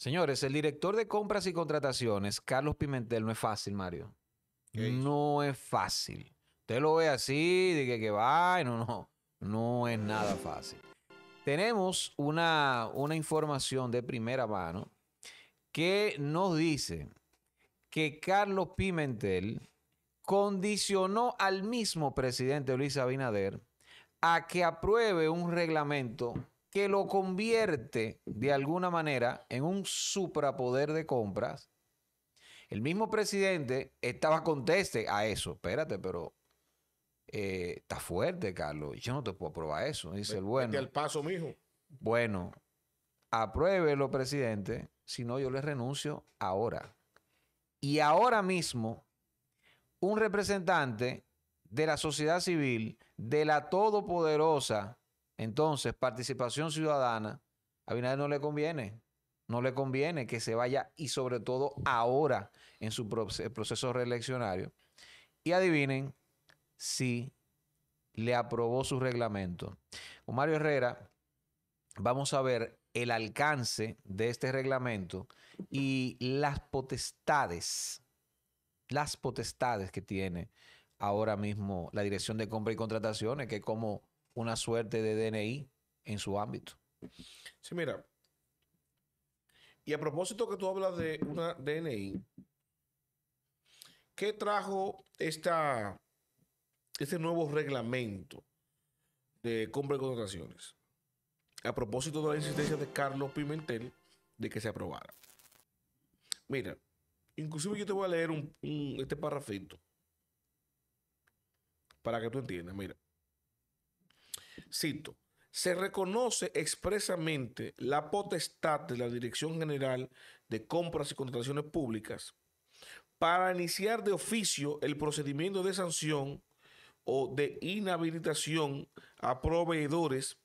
Señores, el director de compras y contrataciones, Carlos Pimentel, no es fácil, Mario. No es fácil. Usted lo ve así, de que, que va, no, no. No es nada fácil. Tenemos una, una información de primera mano que nos dice que Carlos Pimentel condicionó al mismo presidente Luis Abinader a que apruebe un reglamento que lo convierte de alguna manera en un suprapoder de compras. El mismo presidente estaba conteste a eso. Espérate, pero eh, está fuerte, Carlos. Yo no te puedo aprobar eso. Dice el bueno. el paso, mijo. Bueno, apruébelo, presidente. Si no, yo le renuncio ahora. Y ahora mismo, un representante de la sociedad civil, de la todopoderosa entonces, participación ciudadana, a Binader no le conviene. No le conviene que se vaya y sobre todo ahora en su proceso reeleccionario. Y adivinen si le aprobó su reglamento. Con Mario Herrera, vamos a ver el alcance de este reglamento y las potestades, las potestades que tiene ahora mismo la Dirección de Compra y Contrataciones, que como una suerte de DNI en su ámbito. Sí, mira. Y a propósito que tú hablas de una DNI, ¿qué trajo esta, este nuevo reglamento de compra y contrataciones? A propósito de la insistencia de Carlos Pimentel de que se aprobara. Mira, inclusive yo te voy a leer este parrafito para que tú entiendas. Mira, Cito, se reconoce expresamente la potestad de la Dirección General de Compras y Contrataciones Públicas para iniciar de oficio el procedimiento de sanción o de inhabilitación a proveedores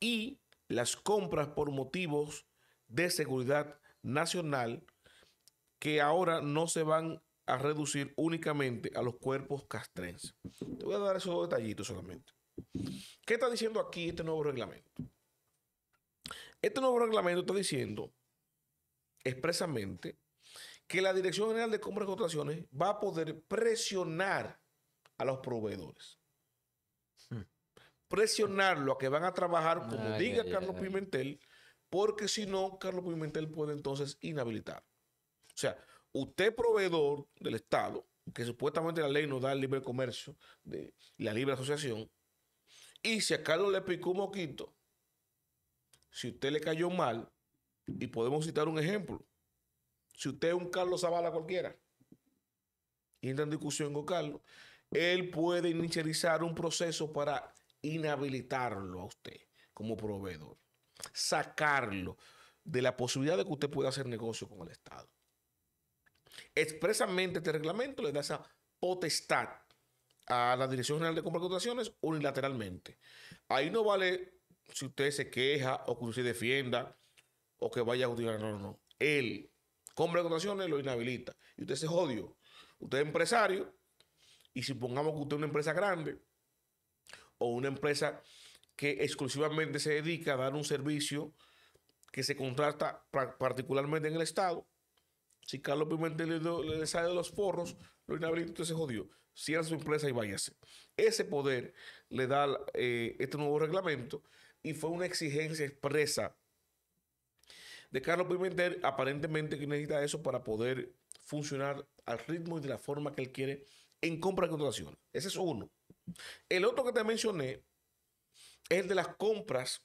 y las compras por motivos de seguridad nacional que ahora no se van a reducir únicamente a los cuerpos castrenses. Te voy a dar esos detallitos solamente. ¿Qué está diciendo aquí este nuevo reglamento? Este nuevo reglamento está diciendo expresamente que la Dirección General de Compras y Contrataciones va a poder presionar a los proveedores. Hmm. Presionarlo a que van a trabajar ah, como diga Carlos Pimentel, porque si no, Carlos Pimentel puede entonces inhabilitar. O sea, usted proveedor del Estado, que supuestamente la ley nos da el libre comercio, de, la libre asociación, y si a Carlos le picó un moquito, si usted le cayó mal, y podemos citar un ejemplo, si usted es un Carlos Zavala cualquiera, y entra en discusión con Carlos, él puede inicializar un proceso para inhabilitarlo a usted como proveedor, sacarlo de la posibilidad de que usted pueda hacer negocio con el Estado. Expresamente este reglamento le da esa potestad a la Dirección General de Compra y Cotaciones unilateralmente. Ahí no vale si usted se queja o que usted defienda o que vaya a justificar. No, no, no. Él, compra y contrataciones, lo inhabilita. Y usted se jodió. Usted es empresario y supongamos que usted es una empresa grande o una empresa que exclusivamente se dedica a dar un servicio que se contrata particularmente en el Estado. Si Carlos Pimentel le, le sale de los forros, lo inhabilita, usted se jodió cierra su empresa y váyase. Ese poder le da eh, este nuevo reglamento y fue una exigencia expresa de Carlos Pimentel, aparentemente que necesita eso para poder funcionar al ritmo y de la forma que él quiere en compra y contratación. Ese es uno. El otro que te mencioné es el de las compras,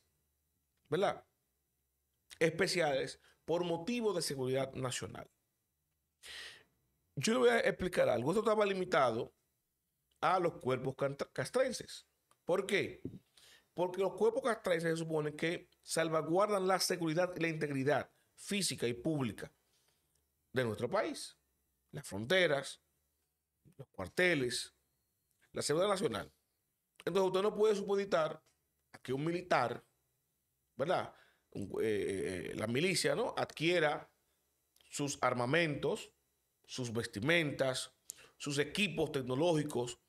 ¿verdad? Especiales por motivo de seguridad nacional. Yo le voy a explicar algo. Esto estaba limitado a los cuerpos castrenses. ¿Por qué? Porque los cuerpos castrenses se supone que salvaguardan la seguridad y la integridad física y pública de nuestro país. Las fronteras, los cuarteles, la seguridad nacional. Entonces usted no puede supeditar que un militar, ¿verdad? Eh, eh, eh, la milicia, ¿no? Adquiera sus armamentos, sus vestimentas, sus equipos tecnológicos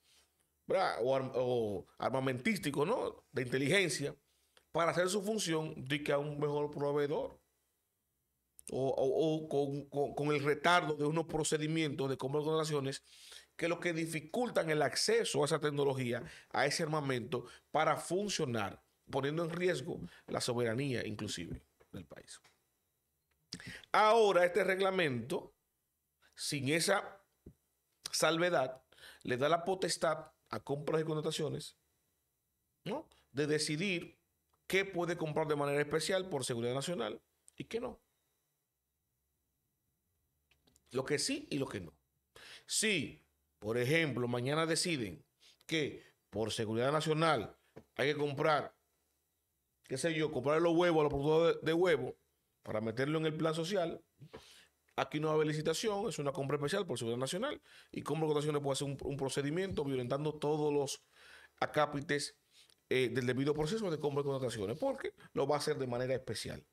o, armamentístico, ¿no? De inteligencia, para hacer su función de que a un mejor proveedor. O, con, el retardo de unos procedimientos de compra de que lo que dificultan el acceso a esa tecnología, a ese armamento, para funcionar, poniendo en riesgo la soberanía inclusive del país. Ahora este reglamento, sin esa salvedad, le da la potestad a compras y contrataciones, ¿no? De decidir qué puede comprar de manera especial por seguridad nacional y qué no. Lo que sí y lo que no. Si, por ejemplo, mañana deciden que por seguridad nacional hay que comprar, qué sé yo, comprar los huevos los productores de, de huevo para meterlo en el plan social, Aquí no va a haber licitación, es una compra especial por seguridad nacional y compra cotaciones puede hacer un, procedimiento violentando todos los acápites eh, del debido proceso de compra y contrataciones, porque lo va a hacer de manera especial.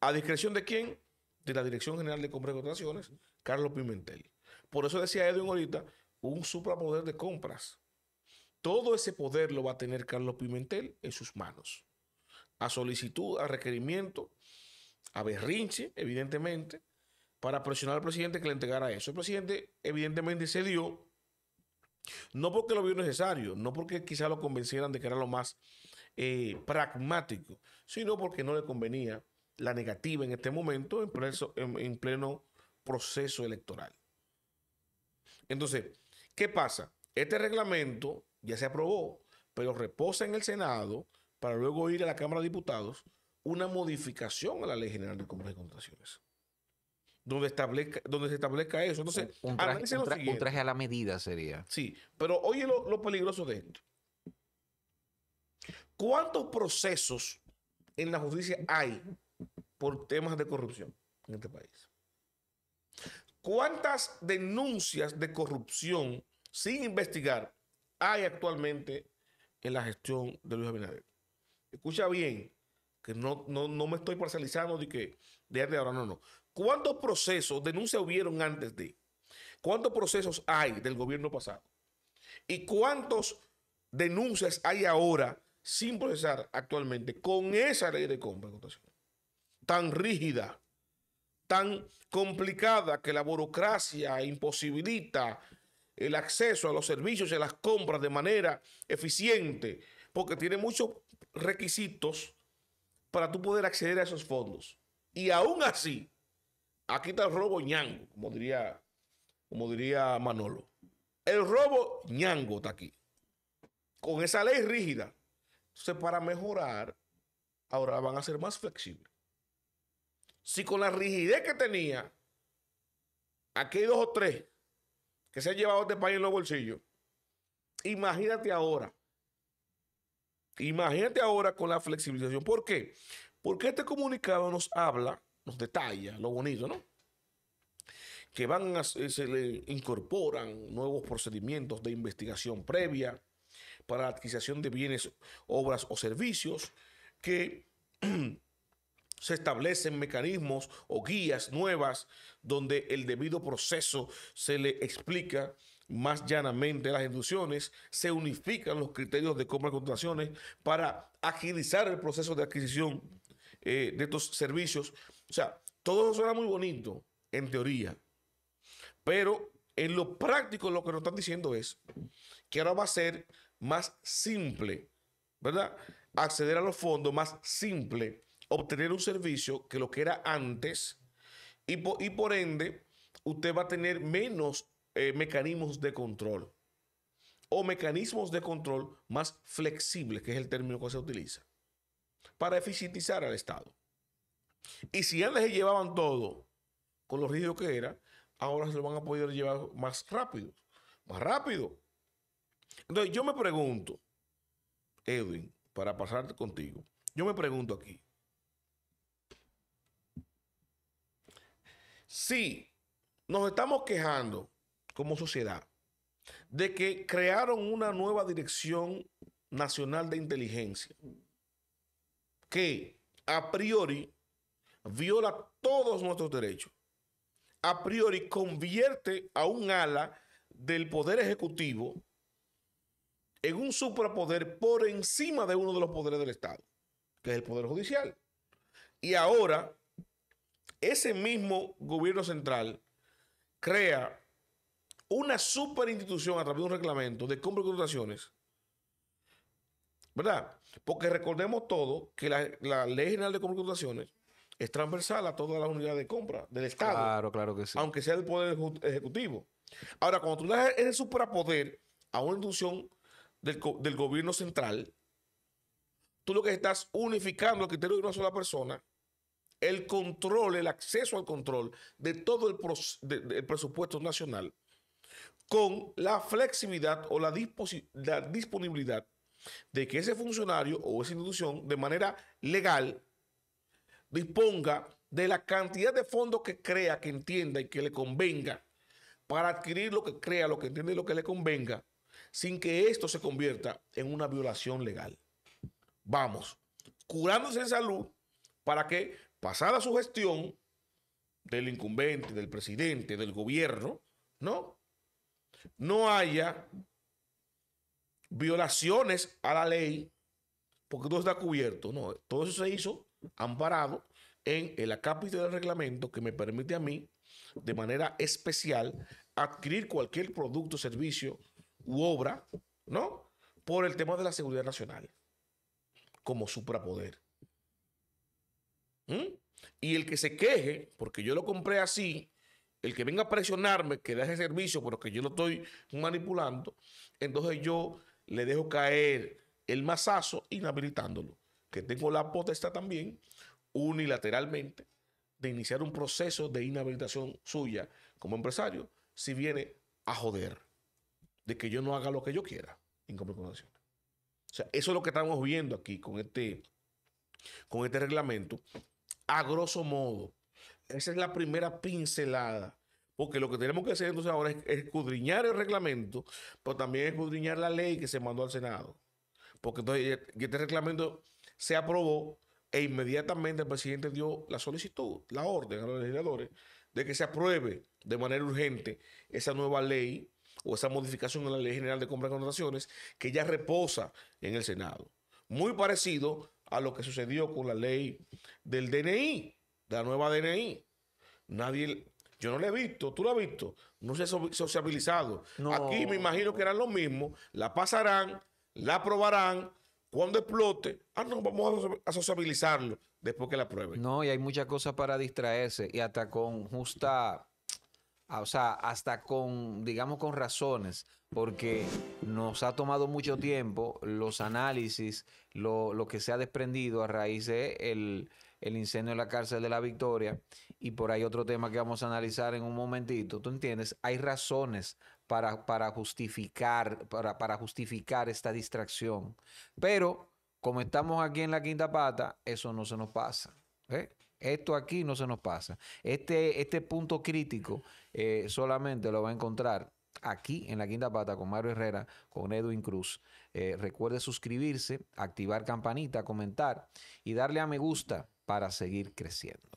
¿A discreción de quién? De la Dirección General de Compras y Contrataciones, Carlos Pimentel. Por eso decía Edwin ahorita, un suprapoder de compras. Todo ese poder lo va a tener Carlos Pimentel en sus manos. A solicitud, a requerimiento a berrinche, evidentemente, para presionar al presidente que le entregara eso. El presidente, evidentemente, se dio, no porque lo vio necesario, no porque quizá lo convencieran de que era lo más eh, pragmático, sino porque no le convenía la negativa en este momento en en pleno proceso electoral. Entonces, ¿qué pasa? Este reglamento ya se aprobó, pero reposa en el Senado para luego ir a la Cámara de Diputados una modificación a la Ley General de Compras y Contrataciones. Donde, establezca, donde se establezca eso. Entonces, un, traje, a la medida sería. Sí, pero oye lo, lo peligroso de esto. ¿Cuántos procesos en la justicia hay por temas de corrupción en este país? ¿Cuántas denuncias de corrupción sin investigar hay actualmente en la gestión de Luis Abinader? Escucha bien, no, no, no me estoy parcializando de que de ahora, no, no. ¿Cuántos procesos, denuncias hubieron antes de? ¿Cuántos procesos hay del gobierno pasado? ¿Y cuántos denuncias hay ahora sin procesar actualmente con esa ley de compra Tan rígida, tan complicada que la burocracia imposibilita el acceso a los servicios y a las compras de manera eficiente, porque tiene muchos requisitos para tú poder acceder a esos fondos. Y aún así, aquí está el robo ñango, como diría, como diría Manolo. El robo ñango está aquí. Con esa ley rígida. Entonces, para mejorar, ahora van a ser más flexibles. Si con la rigidez que tenía, aquí dos o tres que se han llevado este país en los bolsillos, imagínate ahora Imagínate ahora con la flexibilización. ¿Por qué? Porque este comunicado nos habla, nos detalla lo bonito, ¿no? Que se le incorporan nuevos procedimientos de investigación previa para la adquisición de bienes, obras o servicios, que se establecen mecanismos o guías nuevas donde el debido proceso se le explica más llanamente las instituciones, se unifican los criterios de compra y contrataciones para agilizar el proceso de adquisición eh, de estos servicios. O sea, todo eso suena muy bonito en teoría, pero en lo práctico lo que nos están diciendo es que ahora va a ser más simple, ¿verdad? Acceder a los fondos más simple, obtener un servicio que lo que era antes y y por ende usted va a tener menos eh, mecanismos de control o mecanismos de control más flexibles, que es el término que se utiliza, para eficientizar al Estado. Y si antes se llevaban todo con lo rígido que era, ahora se lo van a poder llevar más rápido, más rápido. Entonces yo me pregunto, Edwin, para pasarte contigo, yo me pregunto aquí, si nos estamos quejando como sociedad de que crearon una nueva Dirección Nacional de Inteligencia que a priori viola todos nuestros derechos, a priori convierte a un ala del Poder Ejecutivo en un suprapoder por encima de uno de los poderes del Estado, que es el Poder Judicial. Y ahora, ese mismo gobierno central crea una super a través de un reglamento de compra y contrataciones. ¿Verdad? Porque recordemos todo que la, ley general de compra y contrataciones es transversal a todas las unidades de compra del Estado. Claro, claro que sí. Aunque sea del Poder Ejecutivo. Ahora, cuando tú le das ese superpoder a una institución del, gobierno central, tú lo que estás unificando el criterio de una sola persona, el control, el acceso al control de todo el presupuesto nacional con la flexibilidad o la, disponibilidad de que ese funcionario o esa institución de manera legal disponga de la cantidad de fondos que crea, que entienda y que le convenga para adquirir lo que crea, lo que entiende y lo que le convenga, sin que esto se convierta en una violación legal. Vamos, curándose en salud para que, pasada su gestión del incumbente, del presidente, del gobierno, ¿no? no haya violaciones a la ley, porque todo está cubierto. No, todo eso se hizo amparado en el acápito del reglamento que me permite a mí, de manera especial, adquirir cualquier producto, servicio u obra, ¿no? Por el tema de la seguridad nacional, como suprapoder. ¿Mm? Y el que se queje, porque yo lo compré así, el que venga a presionarme que deje servicio, pero que yo lo estoy manipulando, entonces yo le dejo caer el mazazo inhabilitándolo. Que tengo la potestad también, unilateralmente, de iniciar un proceso de inhabilitación suya como empresario si viene a joder de que yo no haga lo que yo quiera en O sea, eso es lo que estamos viendo aquí con este, con este reglamento. A grosso modo, esa es la primera pincelada. Porque lo que tenemos que hacer entonces ahora es escudriñar el reglamento, pero también escudriñar la ley que se mandó al Senado. Porque entonces eh, este reglamento se aprobó e inmediatamente el presidente dio la solicitud, la orden a los legisladores de que se apruebe de manera urgente esa nueva ley o esa modificación en la Ley General de Compras y Contrataciones que ya reposa en el Senado. Muy parecido a lo que sucedió con la ley del DNI, la nueva DNI. Nadie, yo no la he visto, tú la has visto, no se ha sociabilizado. Aquí me imagino que eran lo mismo, la pasarán, la aprobarán, cuando explote, ah, no, vamos a sociabilizarlo después que la prueben. No, y hay muchas cosas para distraerse y hasta con justa, o sea, hasta con, digamos, con razones, porque nos ha tomado mucho tiempo los análisis, lo, lo que se ha desprendido a raíz de el el incendio en la cárcel de la Victoria y por ahí otro tema que vamos a analizar en un momentito. ¿Tú entiendes? Hay razones para, para justificar, para, justificar esta distracción. Pero como estamos aquí en la quinta pata, eso no se nos pasa. Esto aquí no se nos pasa. Este, este punto crítico eh, solamente lo va a encontrar aquí en la Quinta Pata con Mario Herrera, con Edwin Cruz. Eh, recuerde suscribirse, activar campanita, comentar y darle a me gusta para seguir creciendo.